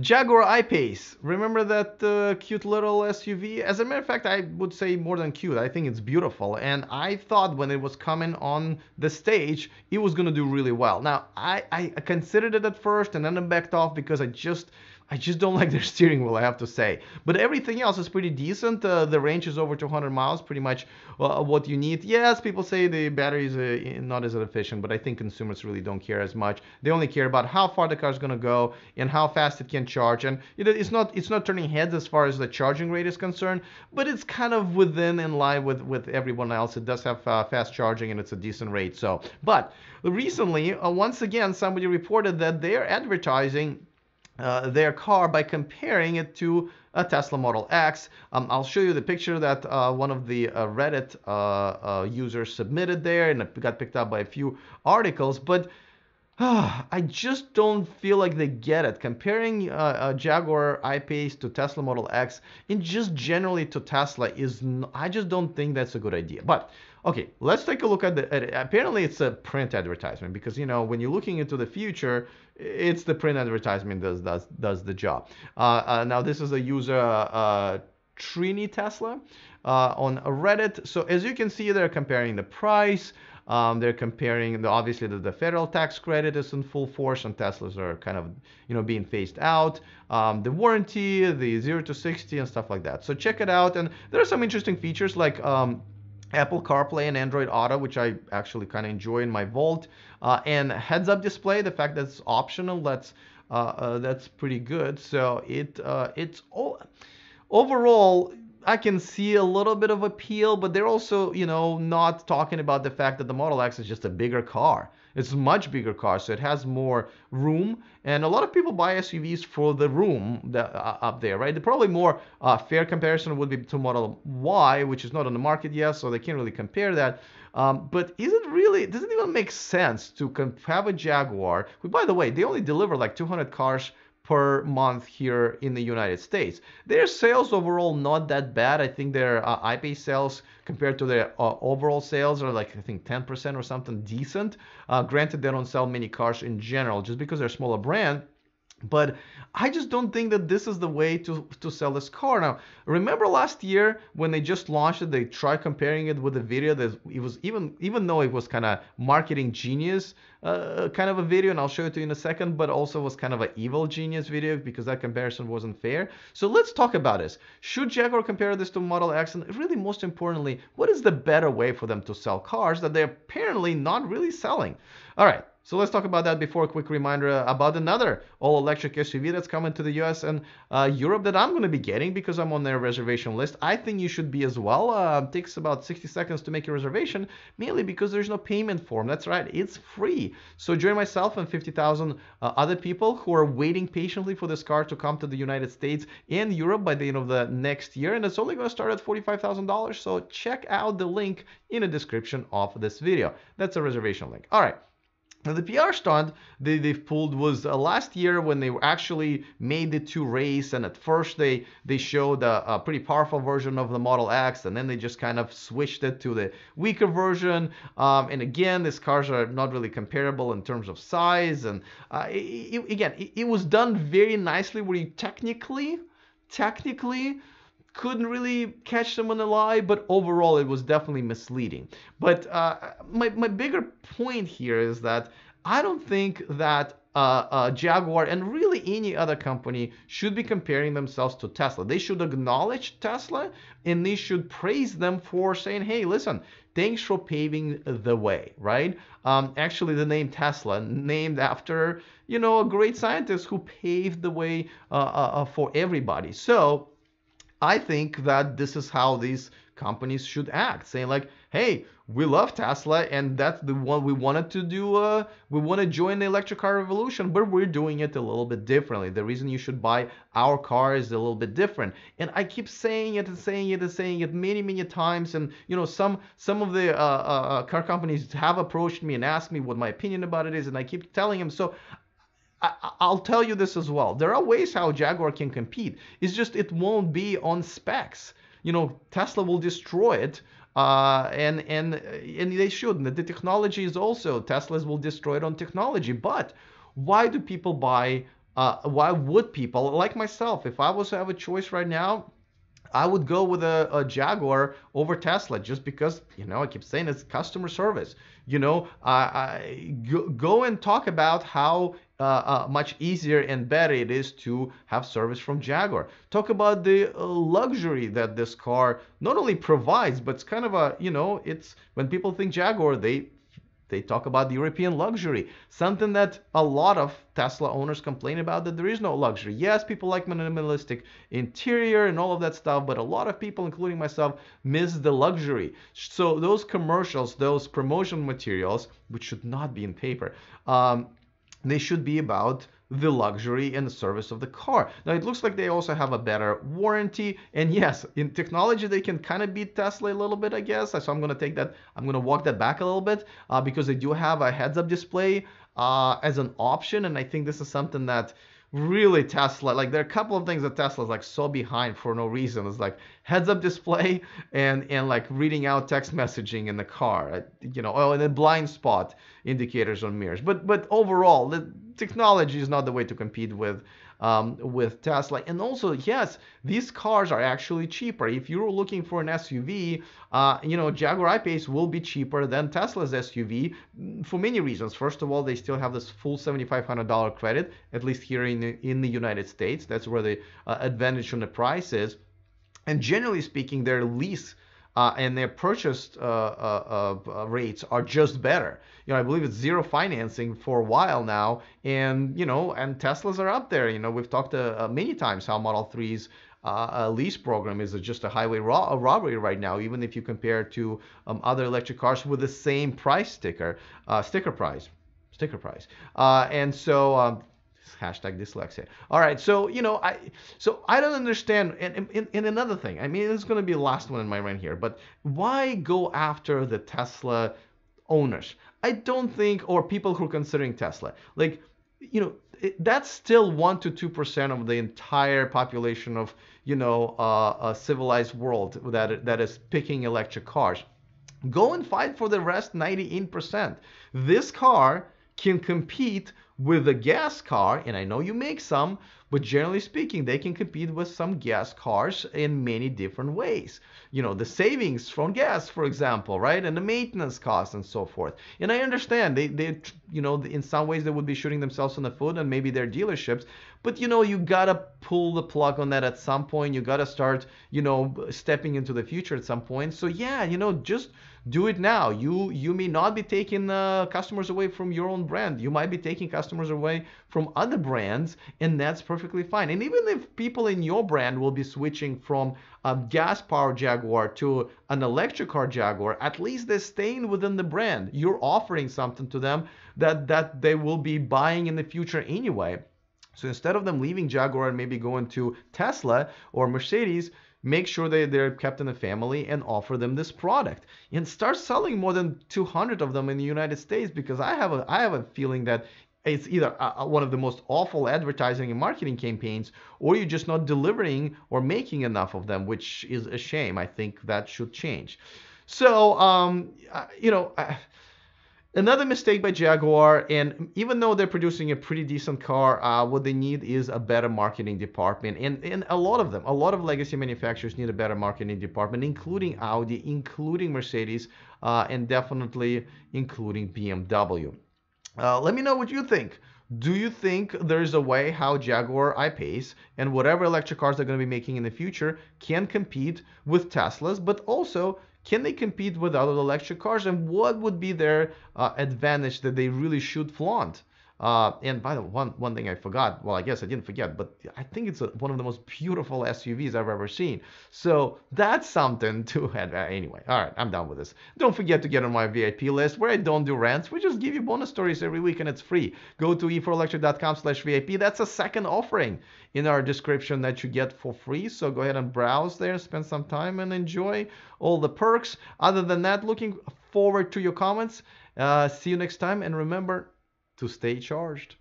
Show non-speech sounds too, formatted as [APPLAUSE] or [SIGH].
Jaguar I-Pace. Remember that uh, cute little SUV? As a matter of fact, I would say more than cute. I think it's beautiful. And I thought when it was coming on the stage, it was going to do really well. Now, I, I considered it at first and then I backed off because I just – I just don't like [LAUGHS] their steering wheel, I have to say. But everything else is pretty decent. Uh, the range is over 200 miles, pretty much uh, what you need. Yes, people say the battery is uh, not as efficient, but I think consumers really don't care as much. They only care about how far the car is going to go and how fast it can charge. And it, it's not it's not turning heads as far as the charging rate is concerned, but it's kind of within in line with with everyone else. It does have uh, fast charging and it's a decent rate. So, but recently, uh, once again, somebody reported that they are advertising uh, their car by comparing it to a Tesla Model X. Um, I'll show you the picture that uh, one of the uh, Reddit uh, uh, users submitted there and it got picked up by a few articles, but ah, I just don't feel like they get it. Comparing Jaguar I-Pace to Tesla Model X and just generally to Tesla is, I just don't think that's a good idea. But Okay, let's take a look at the. At, apparently, it's a print advertisement because you know when you're looking into the future, it's the print advertisement does does does the job. Uh, uh, now this is a user uh, Trini Tesla uh, on Reddit. So as you can see, they're comparing the price. Um, they're comparing the, obviously the, the, federal tax credit is in full force and Teslas are kind of you know being phased out. Um, the warranty, the zero to sixty and stuff like that. So check it out. And there are some interesting features like. Um, Apple CarPlay and Android Auto, which I actually kind of enjoy in my Volt, uh, and heads-up display. The fact that it's optional, that's uh, uh, that's pretty good. So it uh, it's all overall I can see a little bit of appeal, but they're also, you know, not talking about the fact that the Model X is just a bigger car. It's a much bigger car, so it has more room. And a lot of people buy SUVs for the room that, uh, up there, right? The probably more uh, fair comparison would be to Model Y, which is not on the market yet, so they can't really compare that. Um, but is it really? Does not even make sense to have a Jaguar? Who, by the way, they only deliver like 200 cars per month here in the United States. Their sales overall not that bad. I think their uh, IP sales compared to their uh, overall sales are like I think 10% or something decent. Uh, granted, they don't sell many cars in general, just because they're a smaller brand but I just don't think that this is the way to, to sell this car. Now, remember last year when they just launched it, they tried comparing it with a video that it was even even though it was kind of marketing genius uh, kind of a video, and I'll show it to you in a second, but also was kind of an evil genius video because that comparison wasn't fair. So let's talk about this. Should Jaguar compare this to Model X? And really, most importantly, what is the better way for them to sell cars that they're apparently not really selling? All right. So let's talk about that before a quick reminder uh, about another all electric SUV that's coming to the US and uh, Europe that I'm going to be getting because I'm on their reservation list. I think you should be as well. Uh, takes about 60 seconds to make your reservation, mainly because there's no payment form. That's right, it's free. So join myself and 50,000 uh, other people who are waiting patiently for this car to come to the United States and Europe by the end of the next year. And it's only going to start at $45,000. So check out the link in the description of this video. That's a reservation link. All right. Now, the PR stunt they, they've pulled was uh, last year when they actually made the two race, and at first they they showed a, a, pretty powerful version of the Model X, and then they just kind of switched it to the weaker version. Um, and again, these cars are not really comparable in terms of size, and uh, it, it, again, it, it was done very nicely, where you technically technically couldn't really catch them on a lie, but overall it was definitely misleading. But uh, my, my bigger point here is that I don't think that uh, uh, Jaguar and really any other company should be comparing themselves to Tesla. They should acknowledge Tesla and they should praise them for saying, hey, listen, thanks for paving the way, right? Um, actually, the name Tesla, named after, you know, a great scientist who paved the way uh, uh, uh for everybody. So I think that this is how these companies should act, saying like, "Hey, we love Tesla, and that's the one we wanted to do. Uh, we want to join the electric car revolution, but we're doing it a little bit differently. The reason you should buy our car is a little bit different." And I keep saying it and saying it and saying it many, many times. And you know, some some of the uh, uh, uh car companies have approached me and asked me what my opinion about it is, and I keep telling them. So I, will tell you this as well. There are ways how Jaguar can compete. It's just it won't be on specs. You know, Tesla will destroy it, uh, and and uh, and they should. The technology is also Teslas will destroy it on technology. But why do people buy? Uh, why would people like myself? If I was to have a choice right now, I would go with a, a, Jaguar over Tesla just because, you know, I keep saying it's customer service. You know, I, go, go, and talk about how uh, uh, much easier and better it is to have service from Jaguar. Talk about the uh, luxury that this car not only provides, but it's kind of a, you know, it's when people think Jaguar, they they talk about the European luxury, something that a lot of Tesla owners complain about that there is no luxury. Yes, people like minimalistic interior and all of that stuff, but a lot of people, including myself, miss the luxury. So those commercials, those promotion materials, which should not be in paper, um, they should be about the luxury and the service of the car. Now it looks like they also have a better warranty. And yes, in technology they can kind of beat Tesla a little bit, I guess. So I'm gonna take that, I'm gonna walk that back a little bit uh, because they do have a heads-up display uh, as an option, and I think this is something that really Tesla, like there are a couple of things that Tesla's like so behind for no reason. It's like heads up display and and like reading out text messaging in the car, uh, you know, oh, and then blind spot indicators on mirrors. But but overall, the technology is not the way to compete with um, with Tesla. And also, yes, these cars are actually cheaper. If you're looking for an SUV, uh, you know, Jaguar I-Pace will be cheaper than Tesla's SUV mm, for many reasons. First of all, they still have this full $7,500 credit, at least here in, in the United States. That's where the uh, advantage on the price is. And generally speaking, their lease uh, and their purchase uh uh, uh, uh, rates are just better. You know, I believe it's zero financing for a while now, and you know, and Teslas are up there. You know, we've talked uh, many times how Model 3s uh, lease program is just a highway ro- a robbery right now, even if you compare it to um, other electric cars with the same price sticker, uh, sticker price, sticker price. Uh, and so, um, hashtag dyslexia. All right, so you know, I so I don't understand. And, another thing, I mean, it's going to be the last one in my rant here, but why go after the Tesla owners? I don't think, or people who are considering Tesla, like you know, it, that's still one to two percent of the entire population of you know uh, a civilized world that that is picking electric cars. Go and fight for the rest 98%. This car can compete with a gas car, and I know you make some, but generally speaking, they can compete with some gas cars in many different ways. You know, the savings from gas, for example, right? And the maintenance costs and so forth. And I understand they, they you know, in some ways they would be shooting themselves in the foot and maybe their dealerships, but you know, you gotta pull the plug on that at some point. You gotta start, you know, stepping into the future at some point. So yeah, you know, just do it now. You you may not be taking uh, customers away from your own brand. You might be taking customers customers away from other brands, and that's perfectly fine. And even if people in your brand will be switching from a gas powered Jaguar to an electric car Jaguar, at least they're staying within the brand. You're offering something to them that, that they will be buying in the future anyway. So instead of them leaving Jaguar and maybe going to Tesla or Mercedes, make sure they, they're kept in the family and offer them this product and start selling more than 200 of them in the united states because i have a i have a feeling that it's either uh, uh, one of the most awful advertising and marketing campaigns or you're just not delivering or making enough of them which is a shame i think that should change so um, uh, you know Another mistake by Jaguar, and even though they're producing a pretty decent car, uh, what they need is a better marketing department. And, and a lot of them, a lot of legacy manufacturers need a better marketing department, including Audi, including Mercedes, uh, and definitely including BMW. Uh, let me know what you think. Do you think there's a way how Jaguar I-Pace and whatever electric cars they're going to be making in the future can compete with Teslas, but also can they compete with other electric cars and what would be their uh, advantage that they really should flaunt? Uh, and by the one one thing I forgot, well, I guess I didn't forget, but I think it's a, one of the most beautiful SUVs I've ever seen. So that's something to have. [LAUGHS] Uh, anyway, all right, I'm done with this. Don't forget to get on my VIP list where I don't do rants. We just give you bonus stories every week and it's free. Go to e4lecture.com slash VIP. That's a second offering in our description that you get for free. So go ahead and browse there, spend some time and enjoy all the perks. Other than that, looking forward to your comments. Uh, see you next time and remember to stay charged.